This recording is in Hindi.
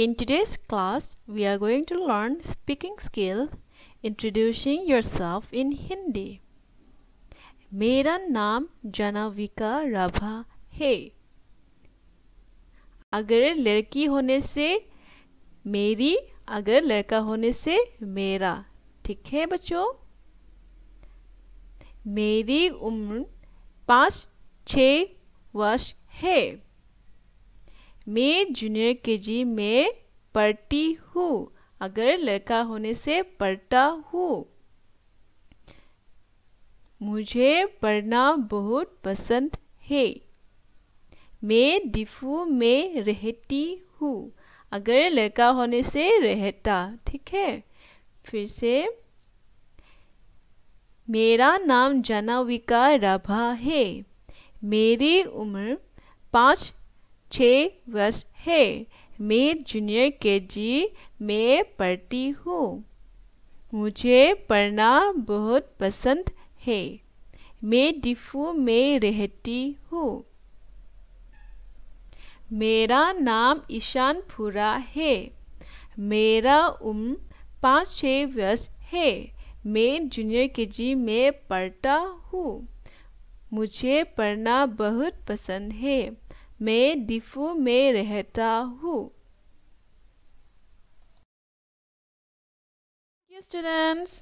In today's class, we are going to learn speaking skill, introducing yourself in Hindi. मेरा नाम जनाविका राभा है अगर लड़की होने से मेरी अगर लड़का होने से मेरा ठीक है बच्चों मेरी उम्र पाँच छ वर्ष है मैं जूनियर के जी में पढ़ती हूँ अगर लड़का होने से पढ़ता हूँ मुझे पढ़ना बहुत पसंद है मैं डिफू में रहती हूँ अगर लड़का होने से रहता ठीक है फिर से मेरा नाम जनाविका राभा है मेरी उम्र पाँच छः वर्ष है मैं जूनियर के जी में पढ़ती हूँ मुझे पढ़ना बहुत पसंद है मैं डिफू में रहती हूँ मेरा नाम ईशान ईशानपुरा है मेरा उम्र पाँच छः वर्ष है मैं जूनियर के जी में पढ़ता हूँ मुझे पढ़ना बहुत पसंद है मैं डिफू में रहता हूँ students